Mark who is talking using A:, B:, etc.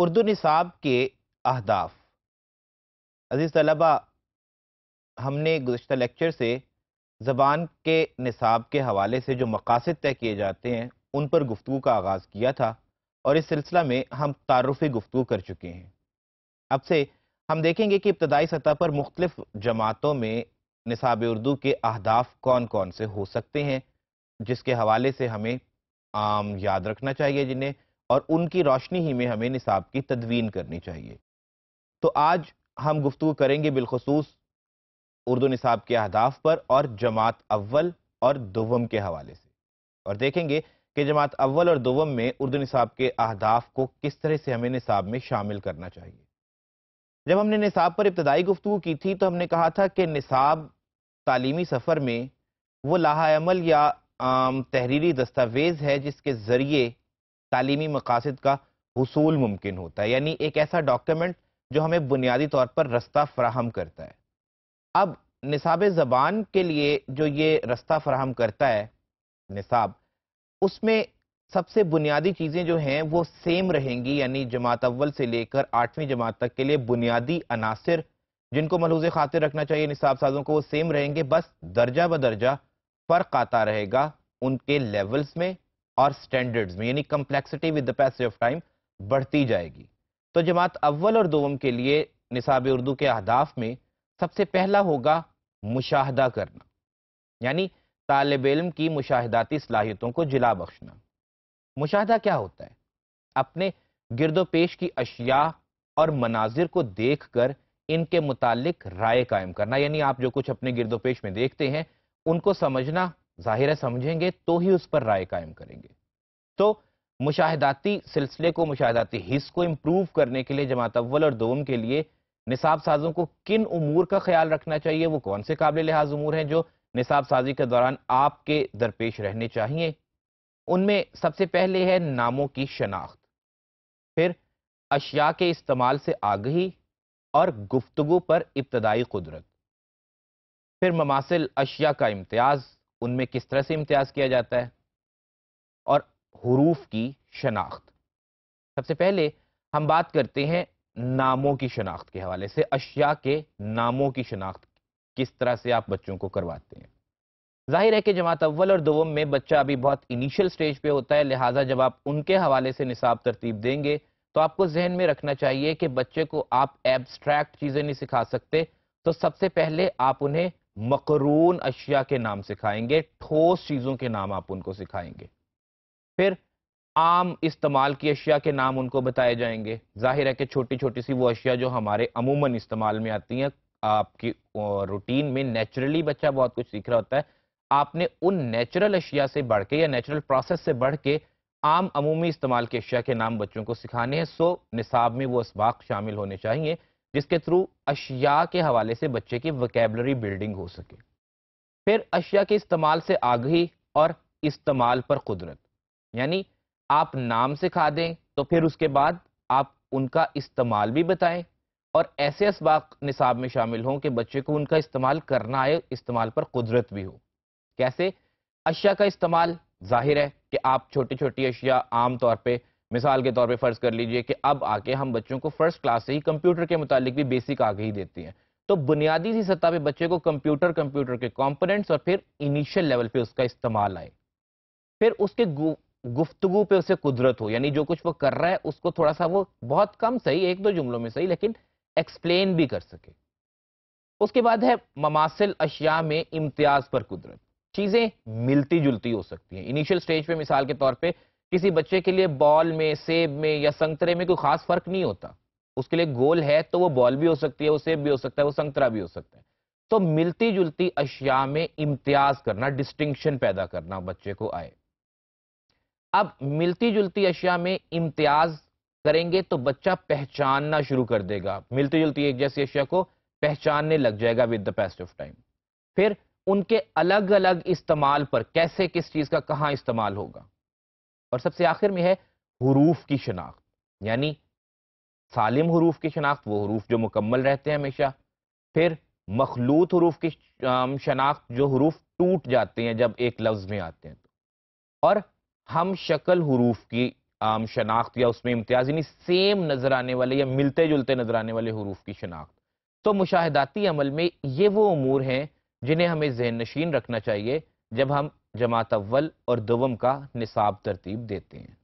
A: उर्दू निसाब के अहदाफ अज़ीज़ तलबा हमने गुज्त लेक्चर से ज़बान के निसाब के हवाले से जो मकासद तय किए जाते हैं उन पर गुफ्तु का आगाज़ किया था और इस सिलसिला में हम तारफ़ी गुफ्तु कर चुके हैं अब से हम देखेंगे कि इब्तदाई सतह पर मुख्तलिफ जमातों में निसाब उर्दू के अहदाफ कौन कौन से हो सकते हैं जिसके हवाले से हमें आम याद रखना चाहिए जिन्हें और उनकी रोशनी ही में हमें निसाब की तदवीन करनी चाहिए तो आज हम गुफ्तु करेंगे बिलखसूस उर्दू निसाब के अहदाफ पर और जमात अव्वल और दुवम के हवाले से और देखेंगे कि जमात अव्वल और दुवम में उर्दू निसाब के अहदाफ को किस तरह से हमें निसाब में शामिल करना चाहिए जब हमने निसाब पर इब्तदाई गुफ्तु की थी तो हमने कहा था कि निसाब तालीमी सफ़र में वो लाहामल या आम तहरीरी दस्तावेज़ है जिसके ज़रिए तालीमी मकासद का हसूल मुमकिन होता है यानी एक ऐसा डॉक्यूमेंट जो हमें बुनियादी तौर पर रास्ता फ्राहम करता है अब निसाब ज़बान के लिए जो ये रास्ता फ्राहम करता है निसाब उसमें सबसे बुनियादी चीज़ें जो हैं वो सेम रहेंगी यानी जमात अव्वल से लेकर आठवीं जमात तक के लिए बुनियादी अनासर जिनको मलहूज़ खातिर रखना चाहिए निसाब साजों को वो सेम रहेंगे बस दर्जा ब दर्जा फ़र्क आता रहेगा उनके लेवल्स में और स्टैंडर्ड्स में यानी complexity with the passage of time बढ़ती जाएगी तो जमात अव्वल और दोम के लिए निसाब उर्दू के अहदाफ में सबसे पहला होगा मुशाहदा करना यानी तालब इलम की मुशाहदाती सलाहियतों को जिला बख्शना मुशाहदा क्या होता है अपने गिरदोपेश की अशिया और मनाजिर को देख कर इनके मुतालिक राय कायम करना यानी आप जो कुछ अपने गिरदोपेश में देखते हैं उनको समझना ज़ाहिर है समझेंगे तो ही उस पर राय कायम करेंगे तो मुशाहदाती सिलसिले को मुशाहदाती हिस्स को इम्प्रूव करने के लिए जमात अव्वल और दोम के लिए निसाब साजों को किन उमूर का ख्याल रखना चाहिए वो कौन से काबिल लिहाज उमूर हैं जो निसाब साजी के दौरान आपके दरपेश रहने चाहिए उनमें सबसे पहले है नामों की शनाख्त फिर अशिया के इस्तेमाल से आगही और गुफ्तगु पर इब्तदाई कुदरत फिर ममासिल अशिया का इम्तियाज़ उनमें किस तरह से इम्तियाज किया जाता है और हरूफ की शनाख्त सबसे पहले हम बात करते हैं नामों की शनाख्त के हवाले से अशिया के नामों की शनाख्त किस तरह से आप बच्चों को करवाते हैं जाहिर है कि जमात अव्वल और दोम में बच्चा अभी बहुत इनिशियल स्टेज पे होता है लिहाजा जब आप उनके हवाले से निसाब तरतीब देंगे तो आपको जहन में रखना चाहिए कि बच्चे को आप एब्स्ट्रैक्ट चीज़ें नहीं सिखा सकते तो सबसे पहले आप उन्हें मकरून अशिया के नाम सिखाएंगे ठोस चीज़ों के नाम आप उनको सिखाएंगे फिर आम इस्तेमाल की अशिया के नाम उनको बताए जाएंगे जाहिर है कि छोटी छोटी सी वो अशिया जो हमारे अमूमन इस्तेमाल में आती हैं आपकी रूटीन में नेचुरली बच्चा बहुत कुछ सीख रहा होता है आपने उन नेचुरल अशिया से बढ़ के या नेचुरल प्रोसेस से बढ़ के आम अमूमी इस्तेमाल की अशिया के नाम बच्चों को सिखाने हैं सो निसाब में वो इसबाक शामिल होने चाहिए जिसके थ्रू अशिया के हवाले से बच्चे की वकेबलरी बिल्डिंग हो सके फिर अशिया के इस्तेमाल से आगही और इस्तेमाल पर कुदरत यानी आप नाम सिखा दें तो फिर उसके बाद आप उनका इस्तेमाल भी बताएं और ऐसे इसबाक निसाब में शामिल हों कि बच्चे को उनका इस्तेमाल करना आए इस्तेमाल पर कुदरत भी हो कैसे अशिया का इस्तेमाल जाहिर है कि आप छोटी छोटी अशिया आम तौर पर मिसाल के तौर पे फ़र्ज़ कर लीजिए कि अब आके हम बच्चों को फ़र्स्ट क्लास से ही कंप्यूटर के मुतालिक भी बेसिक आगे ही देती हैं तो बुनियादी सी सतह पे बच्चे को कंप्यूटर कंप्यूटर के कॉम्पोनेंट्स और फिर इनिशियल लेवल पे उसका इस्तेमाल आए फिर उसके गु, गुफ्तगु पे उसे कुदरत हो यानी जो कुछ वो कर रहा है उसको थोड़ा सा वो बहुत कम सही एक दो जुमलों में सही लेकिन एक्सप्लेन भी कर सके उसके बाद है ममासिल अशिया में इम्तियाज पर कुदरत चीज़ें मिलती जुलती हो सकती हैं इनिशियल स्टेज पे मिसाल के तौर पर किसी बच्चे के लिए बॉल में सेब में या संतरे में कोई खास फर्क नहीं होता उसके लिए गोल है तो वो बॉल भी हो सकती है वो सेब भी हो सकता है वो संतरा भी हो सकता है तो मिलती जुलती अशिया में इम्तियाज करना डिस्टिंक्शन पैदा करना बच्चे को आए अब मिलती जुलती अशिया में इम्तियाज करेंगे तो बच्चा पहचानना शुरू कर देगा मिलती जुलती एक जैसी अशिया को पहचानने लग जाएगा with the pace of time फिर उनके अलग अलग इस्तेमाल पर कैसे किस चीज का कहां इस्तेमाल होगा और सबसे आखिर में है हरूफ की शनाख्त यानी सालिम हरूफ की शनाख्त वो हरूफ जो मुकम्मल रहते हैं हमेशा फिर मखलूत हरूफ की शनाख्त जो हरूफ टूट जाते हैं जब एक लफ्ज़ में आते हैं तो और हम शक्ल हरूफ की शनाख्त या उसमें इम्तियाज यानी सेम नज़र आने वाले या मिलते जुलते नज़र आने वाले हरूफ की शनाख्त तो मुशाहदाती अमल में ये वो अमूर हैं जिन्हें हमें जहन नशीन रखना चाहिए जब हम जमात अव्वल और दवम का निसाब तरतीब देते हैं